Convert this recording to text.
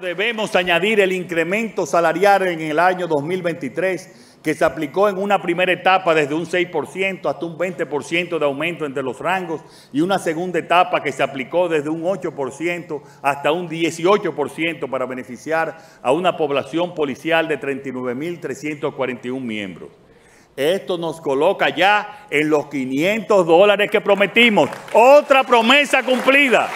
Debemos añadir el incremento salarial en el año 2023 que se aplicó en una primera etapa desde un 6% hasta un 20% de aumento entre los rangos y una segunda etapa que se aplicó desde un 8% hasta un 18% para beneficiar a una población policial de 39.341 miembros. Esto nos coloca ya en los 500 dólares que prometimos. Otra promesa cumplida.